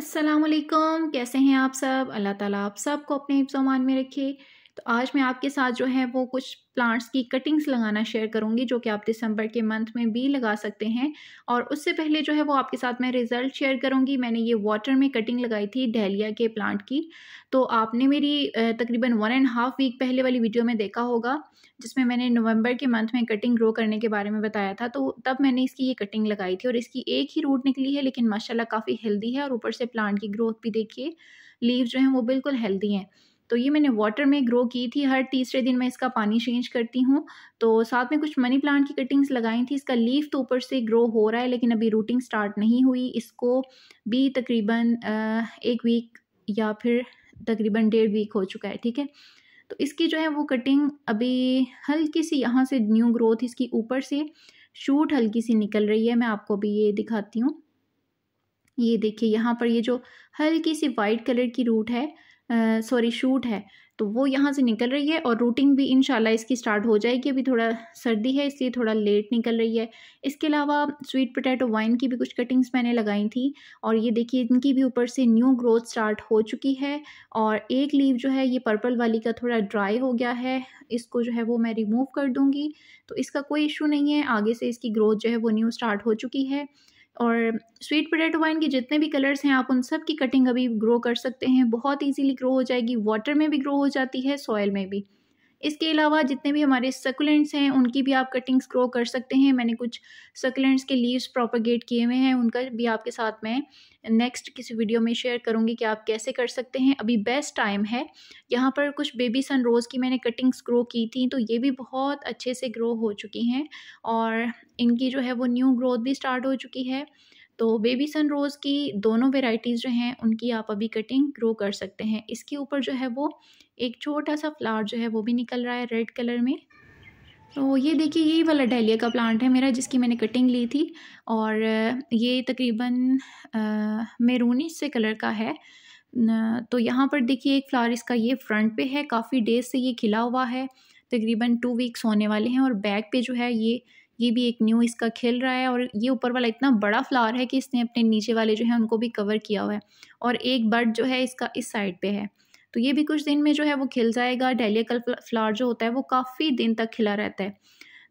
अस्सलाम कैसे हैं आप सब अल्लाह ताला आप सबको अपने हिफ्जमान में रखे तो आज मैं आपके साथ जो है वो कुछ प्लांट्स की कटिंग्स लगाना शेयर करूंगी जो कि आप दिसंबर के मंथ में भी लगा सकते हैं और उससे पहले जो है वो आपके साथ मैं रिज़ल्ट शेयर करूँगी मैंने ये वाटर में कटिंग लगाई थी डहलिया के प्लांट की तो आपने मेरी तकरीबन वन एंड हाफ वीक पहले वाली वीडियो में देखा होगा जिसमें मैंने नवंबर के मंथ में कटिंग ग्रो करने के बारे में बताया था तो तब मैंने इसकी ये कटिंग लगाई थी और इसकी एक ही रूट निकली है लेकिन माशाल्लाह काफ़ी हेल्दी है और ऊपर से प्लांट की ग्रोथ भी देखिए लीव्स जो हैं वो बिल्कुल हेल्दी हैं तो ये मैंने वाटर में ग्रो की थी हर तीसरे दिन मैं इसका पानी चेंज करती हूँ तो साथ में कुछ मनी प्लांट की कटिंग्स लगाई थी इसका लीफ तो ऊपर से ग्रो हो रहा है लेकिन अभी रूटिंग स्टार्ट नहीं हुई इसको भी तकरीबन एक वीक या फिर तकरीबन डेढ़ वीक हो चुका है ठीक है तो इसकी जो है वो कटिंग अभी हल्की सी यहाँ से न्यू ग्रोथ इसकी ऊपर से शूट हल्की सी निकल रही है मैं आपको अभी ये दिखाती हूँ ये देखिए यहाँ पर ये जो हल्की सी वाइट कलर की रूट है सॉरी शूट है तो वो यहाँ से निकल रही है और रूटिंग भी इन इसकी स्टार्ट हो जाएगी अभी थोड़ा सर्दी है इसलिए थोड़ा लेट निकल रही है इसके अलावा स्वीट पोटैटो वाइन की भी कुछ कटिंग्स मैंने लगाई थी और ये देखिए इनकी भी ऊपर से न्यू ग्रोथ स्टार्ट हो चुकी है और एक लीव जो है ये पर्पल वाली का थोड़ा ड्राई हो गया है इसको जो है वो मैं रिमूव कर दूँगी तो इसका कोई इशू नहीं है आगे से इसकी ग्रोथ जो है वो न्यू स्टार्ट हो चुकी है और स्वीट पोटैटो वाइन के जितने भी कलर्स हैं आप उन सब की कटिंग अभी ग्रो कर सकते हैं बहुत ईजीली ग्रो हो जाएगी वाटर में भी ग्रो हो जाती है सॉयल में भी इसके अलावा जितने भी हमारे सकुलेंट्स हैं उनकी भी आप कटिंग्स ग्रो कर सकते हैं मैंने कुछ सकुलेंट्स के लीव्स प्रोपोगेट किए हुए हैं उनका भी आपके साथ मैं नेक्स्ट किसी वीडियो में शेयर करूँगी कि आप कैसे कर सकते हैं अभी बेस्ट टाइम है यहाँ पर कुछ बेबी सन रोज़ की मैंने कटिंग्स ग्रो की थी तो ये भी बहुत अच्छे से ग्रो हो चुकी हैं और इनकी जो है वो न्यू ग्रोथ भी स्टार्ट हो चुकी है तो बेबी सन रोज़ की दोनों वेराइटीज़ जो हैं उनकी आप अभी कटिंग ग्रो कर सकते हैं इसके ऊपर जो है वो एक छोटा सा फ्लावर जो है वो भी निकल रहा है रेड कलर में तो ये देखिए यही वाला डहलिया का प्लांट है मेरा जिसकी मैंने कटिंग ली थी और ये तकरीबन मेरूनिश से कलर का है तो यहाँ पर देखिए एक फ्लावर इसका ये फ्रंट पे है काफ़ी डेज से ये खिला हुआ है तकरीबन टू वीक्स होने वाले हैं और बैक पे जो है ये ये भी एक न्यू इसका खिल रहा है और ये ऊपर वाला इतना बड़ा फ्लावर है कि इसने अपने नीचे वाले जो है उनको भी कवर किया हुआ है और एक बर्ड जो है इसका इस साइड पर है तो ये भी कुछ दिन में जो है वो खिल जाएगा डेलिया का फ्लावर जो होता है वो काफ़ी दिन तक खिला रहता है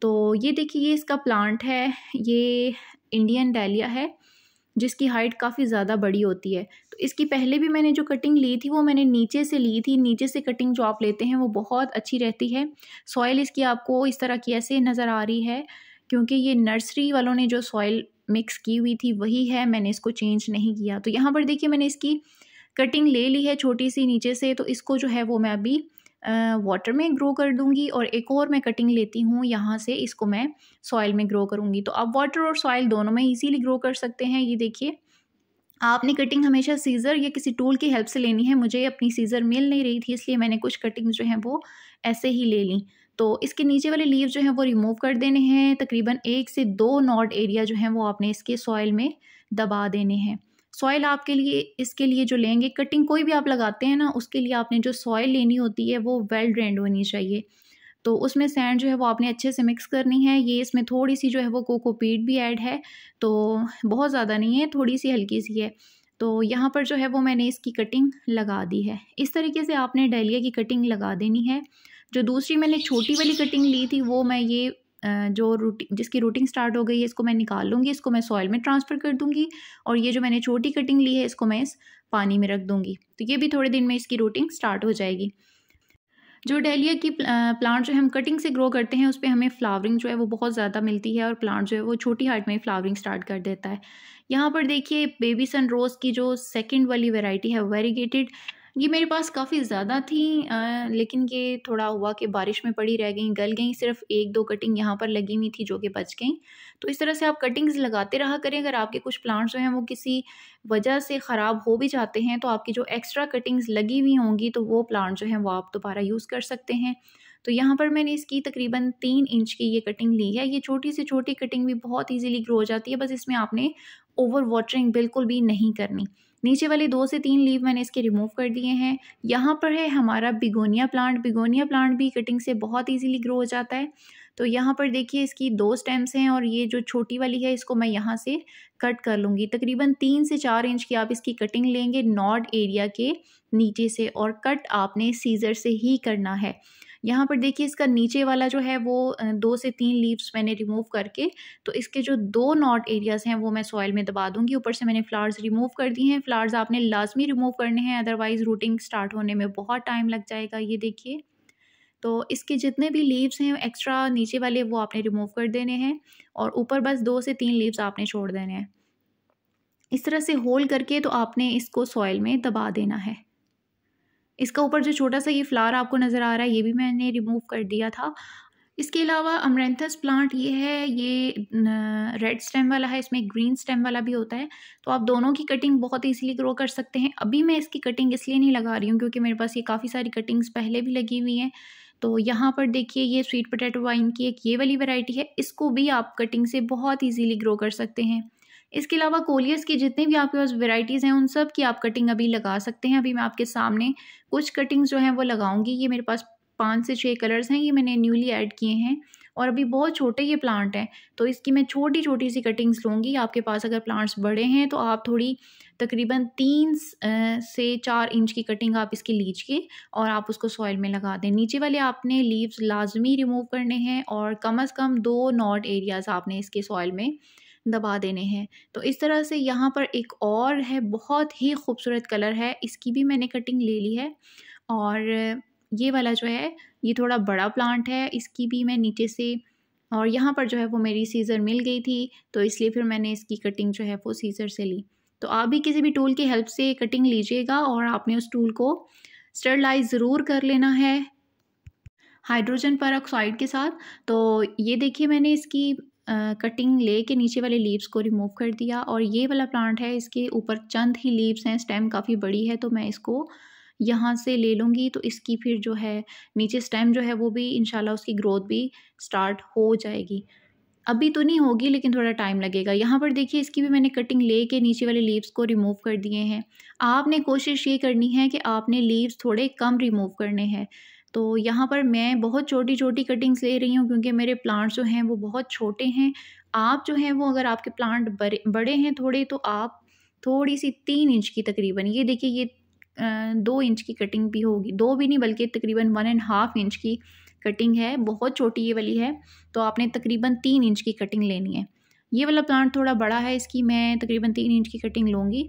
तो ये देखिए ये इसका प्लांट है ये इंडियन डेलिया है जिसकी हाइट काफ़ी ज़्यादा बड़ी होती है तो इसकी पहले भी मैंने जो कटिंग ली थी वो मैंने नीचे से ली थी नीचे से कटिंग जो आप लेते हैं वो बहुत अच्छी रहती है सॉइल इसकी आपको इस तरह की ऐसे नज़र आ रही है क्योंकि ये नर्सरी वालों ने जो सॉइल मिक्स की हुई थी वही है मैंने इसको चेंज नहीं किया तो यहाँ पर देखिए मैंने इसकी कटिंग ले ली है छोटी सी नीचे से तो इसको जो है वो मैं अभी वाटर में ग्रो कर दूंगी और एक और मैं कटिंग लेती हूँ यहाँ से इसको मैं सॉइल में ग्रो करूँगी तो आप वाटर और सॉइल दोनों में ईजीली ग्रो कर सकते हैं ये देखिए आपने कटिंग हमेशा सीज़र या किसी टूल की हेल्प से लेनी है मुझे अपनी सीज़र मिल नहीं रही थी इसलिए मैंने कुछ कटिंग जो है वो ऐसे ही ले ली तो इसके नीचे वाले लीव जो हैं वो रिमूव कर देने हैं तकरीबन एक से दो नॉट एरिया जो है वो आपने इसके सॉइल में दबा देने हैं सॉयल आपके लिए इसके लिए जो लेंगे कटिंग कोई भी आप लगाते हैं ना उसके लिए आपने जो सॉइल लेनी होती है वो वेल ड्रेंड होनी चाहिए तो उसमें सैंड जो है वो आपने अच्छे से मिक्स करनी है ये इसमें थोड़ी सी जो है वो कोकोपीट भी ऐड है तो बहुत ज़्यादा नहीं है थोड़ी सी हल्की सी है तो यहाँ पर जो है वो मैंने इसकी कटिंग लगा दी है इस तरीके से आपने डहलिया की कटिंग लगा देनी है जो दूसरी मैंने छोटी वाली कटिंग ली थी वो मैं ये जो रूटी जिसकी रूटिंग स्टार्ट हो गई है इसको मैं निकाल लूँगी इसको मैं सॉइल में ट्रांसफ़र कर दूँगी और ये जो मैंने छोटी कटिंग ली है इसको मैं इस पानी में रख दूँगी तो ये भी थोड़े दिन में इसकी रूटिंग स्टार्ट हो जाएगी जो डेलिया की प्लांट जो है हम कटिंग से ग्रो करते हैं उस पर हमें फ्लावरिंग जो है वो बहुत ज़्यादा मिलती है और प्लांट जो है वो छोटी हाइट में फ्लावरिंग स्टार्ट कर देता है यहाँ पर देखिए बेबी सन रोज़ की जो सेकंड वाली वैरायटी है वेरीगेटेड ये मेरे पास काफ़ी ज़्यादा थी आ, लेकिन ये थोड़ा हुआ कि बारिश में पड़ी रह गई गल गई सिर्फ एक दो कटिंग यहाँ पर लगी हुई थी जो कि बच गई तो इस तरह से आप कटिंग्स लगाते रहा करें अगर आपके कुछ प्लांट्स जो हैं वो किसी वजह से ख़राब हो भी जाते हैं तो आपकी जो एक्स्ट्रा कटिंग्स लगी हुई होंगी तो वो प्लांट जो हैं वो आप दोबारा यूज़ कर सकते हैं तो यहाँ पर मैंने इसकी तकरीबन तीन इंच की ये कटिंग ली है ये छोटी से छोटी कटिंग भी बहुत ईजिली ग्रो हो जाती है बस इसमें आपने ओवर वाटरिंग बिल्कुल भी नहीं करनी नीचे वाले दो से तीन लीव मैंने इसके रिमूव कर दिए हैं यहाँ पर है हमारा बिगोनिया प्लांट बिगोनिया प्लांट भी कटिंग से बहुत ईजीली ग्रो हो जाता है तो यहाँ पर देखिए इसकी दो स्टेम्स हैं और ये जो छोटी वाली है इसको मैं यहाँ से कट कर लूँगी तकरीबन तीन से चार इंच की आप इसकी कटिंग लेंगे नॉड एरिया के नीचे से और कट आपने सीज़र से ही करना है यहाँ पर देखिए इसका नीचे वाला जो है वो दो से तीन लीव्स मैंने रिमूव करके तो इसके जो दो नॉट एरियाज़ हैं वो मैं सॉयल में दबा दूंगी ऊपर से मैंने फ्लावर्स रिमूव कर दिए हैं फ्लावर्स आपने लाजमी रिमूव करने हैं अदरवाइज़ रूटिंग स्टार्ट होने में बहुत टाइम लग जाएगा ये देखिए तो इसके जितने भी लीव्स हैं एक्स्ट्रा नीचे वाले वो आपने रिमूव कर देने हैं और ऊपर बस दो से तीन लीव्स आपने छोड़ देने हैं इस तरह से होल्ड करके तो आपने इसको सॉइल में दबा देना है इसका ऊपर जो छोटा सा ये फ्लावर आपको नज़र आ रहा है ये भी मैंने रिमूव कर दिया था इसके अलावा अमरेंथस प्लांट ये है ये रेड स्टेम वाला है इसमें ग्रीन स्टेम वाला भी होता है तो आप दोनों की कटिंग बहुत ईजीली ग्रो कर सकते हैं अभी मैं इसकी कटिंग इसलिए नहीं लगा रही हूँ क्योंकि मेरे पास ये काफ़ी सारी कटिंग्स पहले भी लगी हुई हैं तो यहाँ पर देखिए ये स्वीट पोटैटो वाइन की एक ये वाली वैरायटी है इसको भी आप कटिंग से बहुत ईजीली ग्रो कर सकते हैं इसके अलावा कोलियस की जितने भी आपके पास वेराइटीज़ हैं उन सब की आप कटिंग अभी लगा सकते हैं अभी मैं आपके सामने कुछ कटिंग्स जो हैं वो लगाऊंगी ये मेरे पास पाँच से छः कलर्स हैं ये मैंने न्यूली ऐड किए हैं और अभी बहुत छोटे ये प्लांट हैं तो इसकी मैं छोटी छोटी सी कटिंग्स लूँगी आपके पास अगर प्लांट्स बड़े हैं तो आप थोड़ी तकरीबन तीन से चार इंच की कटिंग आप इसकी लीजिए और आप उसको सॉइल में लगा दें नीचे वाले आपने लीव्स लाजमी रिमूव करने हैं और कम अज़ कम दो नॉट एरियाज़ आपने इसके सॉइल में दबा देने हैं तो इस तरह से यहाँ पर एक और है बहुत ही खूबसूरत कलर है इसकी भी मैंने कटिंग ले ली है और ये वाला जो है ये थोड़ा बड़ा प्लांट है इसकी भी मैं नीचे से और यहाँ पर जो है वो मेरी सीज़र मिल गई थी तो इसलिए फिर मैंने इसकी कटिंग जो है वो सीज़र से ली तो आप भी किसी भी टूल की हेल्प से कटिंग लीजिएगा और आपने उस टूल को स्टरलाइज ज़रूर कर लेना है हाइड्रोजन पर ऑक्साइड के साथ तो ये देखिए मैंने इसकी कटिंग ले के नीचे वाले लीव्स को रिमूव कर दिया और ये वाला प्लांट है इसके ऊपर चंद ही लीव्स हैं स्टेम काफ़ी बड़ी है तो मैं इसको यहाँ से ले लूँगी तो इसकी फिर जो है नीचे स्टेम जो है वो भी इन उसकी ग्रोथ भी स्टार्ट हो जाएगी अभी तो नहीं होगी लेकिन थोड़ा टाइम लगेगा यहाँ पर देखिए इसकी भी मैंने कटिंग ले के नीचे वाले लीव्स को रिमूव कर दिए हैं आपने कोशिश ये करनी है कि आपने लीव्स थोड़े कम रिमूव करने हैं तो यहाँ पर मैं बहुत छोटी छोटी कटिंग्स ले रही हूँ क्योंकि मेरे प्लांट्स जो हैं वो बहुत छोटे हैं आप जो हैं वो अगर आपके प्लांट बड़े बड़े हैं थोड़े तो आप थोड़ी सी तीन इंच की तकरीबन ये देखिए ये दो इंच की कटिंग भी होगी दो भी नहीं बल्कि तकरीबन वन एंड हाफ इंच की कटिंग है बहुत छोटी ये वाली है तो आपने तकरीबन तीन इंच की कटिंग लेनी है ये वाला प्लांट थोड़ा बड़ा है इसकी मैं तकरीबन तीन इंच की कटिंग लूँगी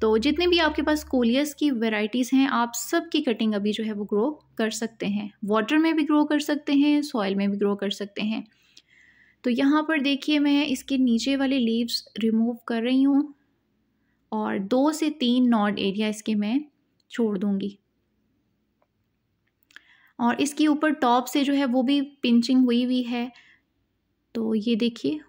तो जितने भी आपके पास कोलियस की वेराइटीज़ हैं आप सब की कटिंग अभी जो है वो ग्रो कर सकते हैं वाटर में भी ग्रो कर सकते हैं सॉयल में भी ग्रो कर सकते हैं तो यहाँ पर देखिए मैं इसके नीचे वाले लीव्स रिमूव कर रही हूँ और दो से तीन नॉड एरिया इसके मैं छोड़ दूँगी और इसके ऊपर टॉप से जो है वो भी पिंचिंग हुई हुई है तो ये देखिए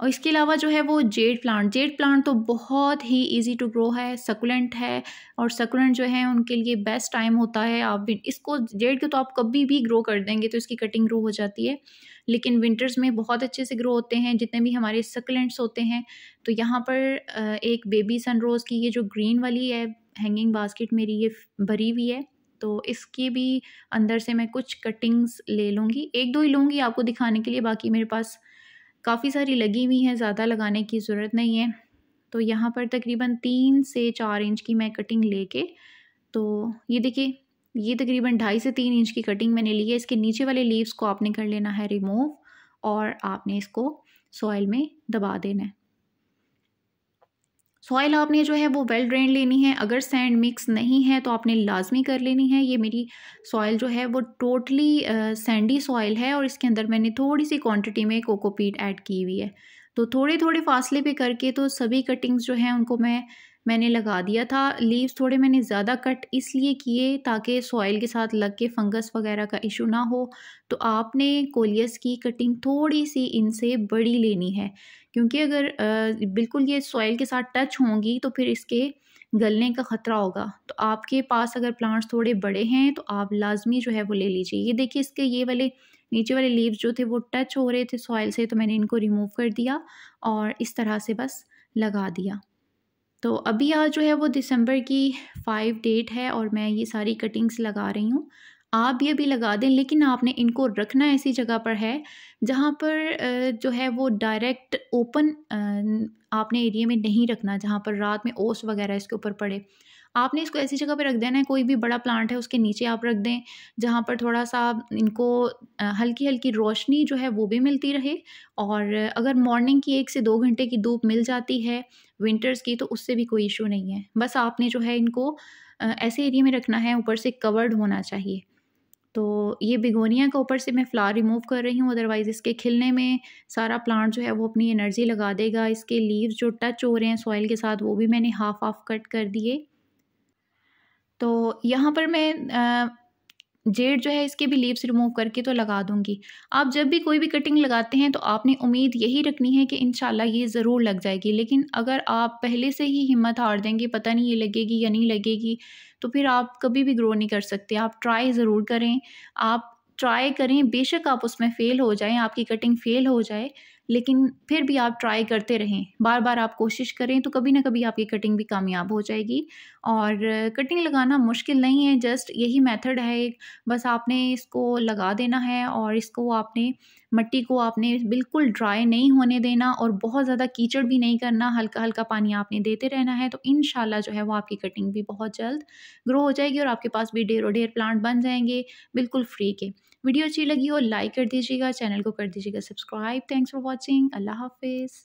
और इसके अलावा जो है वो जेड प्लांट जेड प्लांट तो बहुत ही इजी टू ग्रो है सकुलेंट है और सकुलेंट जो है उनके लिए बेस्ट टाइम होता है आप भी इसको जेड के तो आप कभी भी ग्रो कर देंगे तो इसकी कटिंग ग्रो हो जाती है लेकिन विंटर्स में बहुत अच्छे से ग्रो होते हैं जितने भी हमारे सकुलेंट्स होते हैं तो यहाँ पर एक बेबी सनरोज़ की ये जो ग्रीन वाली है हैंगिंग बास्केट मेरी ये भरी हुई है तो इसके भी अंदर से मैं कुछ कटिंग्स ले लूँगी एक दो ही लूँगी आपको दिखाने के लिए बाकी मेरे पास काफ़ी सारी लगी हुई हैं ज़्यादा लगाने की ज़रूरत नहीं है तो यहाँ पर तकरीबन तीन से चार इंच की मैं कटिंग लेके तो ये देखिए ये तकरीबन ढाई से तीन इंच की कटिंग मैंने ली है इसके नीचे वाले लीव्स को आपने कर लेना है रिमूव और आपने इसको सॉइल में दबा देना है सॉइल आपने जो है वो वेल ड्रेन लेनी है अगर सैंड मिक्स नहीं है तो आपने लाजमी कर लेनी है ये मेरी सॉइल जो है वो टोटली सैंडी सॉइल है और इसके अंदर मैंने थोड़ी सी क्वांटिटी में कोकोपीट ऐड की हुई है तो थोड़े थोड़े फासले पे करके तो सभी कटिंग्स जो हैं उनको मैं मैंने लगा दिया था लीव्स थोड़े मैंने ज़्यादा कट इसलिए किए ताकि सॉइल के साथ लग के फंगस वगैरह का इशू ना हो तो आपने कोलियस की कटिंग थोड़ी सी इनसे बड़ी लेनी है क्योंकि अगर बिल्कुल ये सॉइल के साथ टच होंगी तो फिर इसके गलने का ख़तरा होगा तो आपके पास अगर प्लांट्स थोड़े बड़े हैं तो आप लाजमी जो है वो ले लीजिए ये देखिए इसके ये वाले नीचे वाले लीव्स जो थे वो टच हो रहे थे सॉइल से तो मैंने इनको रिमूव कर दिया और इस तरह से बस लगा दिया तो अभी आज जो है वो दिसंबर की फ़ाइव डेट है और मैं ये सारी कटिंग्स लगा रही हूँ आप भी अभी लगा दें लेकिन आपने इनको रखना ऐसी जगह पर है जहाँ पर जो है वो डायरेक्ट ओपन आपने एरिया में नहीं रखना जहाँ पर रात में ओस वगैरह इसके ऊपर पड़े आपने इसको ऐसी जगह पे रख देना है कोई भी बड़ा प्लांट है उसके नीचे आप रख दें जहाँ पर थोड़ा सा इनको हल्की हल्की रोशनी जो है वो भी मिलती रहे और अगर मॉर्निंग की एक से दो घंटे की धूप मिल जाती है विंटर्स की तो उससे भी कोई इशू नहीं है बस आपने जो है इनको ऐसे एरिया में रखना है ऊपर से कवर्ड होना चाहिए तो ये बिगोनिया का ऊपर से मैं फ्लावर रिमूव कर रही हूँ अदरवाइज़ इसके खिलने में सारा प्लांट जो है वो अपनी एनर्जी लगा देगा इसके लीव्स जो टच हो रहे हैं सॉइल के साथ वो भी मैंने हाफ हाफ कट कर दिए तो यहाँ पर मैं जेड जो है इसके भी लीव्स रिमूव करके तो लगा दूंगी आप जब भी कोई भी कटिंग लगाते हैं तो आपने उम्मीद यही रखनी है कि इन ये ज़रूर लग जाएगी लेकिन अगर आप पहले से ही हिम्मत हार देंगे पता नहीं ये लगेगी या नहीं लगेगी तो फिर आप कभी भी ग्रो नहीं कर सकते आप ट्राई ज़रूर करें आप ट्राई करें बेशक आप उसमें फ़ेल हो जाएँ आपकी कटिंग फ़ेल हो जाए लेकिन फिर भी आप ट्राई करते रहें बार बार आप कोशिश करें तो कभी ना कभी आपकी कटिंग भी कामयाब हो जाएगी और कटिंग लगाना मुश्किल नहीं है जस्ट यही मेथड है एक बस आपने इसको लगा देना है और इसको आपने मिट्टी को आपने बिल्कुल ड्राई नहीं होने देना और बहुत ज़्यादा कीचड़ भी नहीं करना हल्का हल्का पानी आपने देते रहना है तो इन जो है वो आपकी कटिंग भी बहुत जल्द ग्रो हो जाएगी और आपके पास भी डेर डेर प्लांट बन जाएंगे बिल्कुल फ्री के वीडियो अच्छी लगी हो लाइक कर दीजिएगा चैनल को कर दीजिएगा सब्सक्राइब थैंक्स फॉर वॉचिंग अल्लाह हाफिज़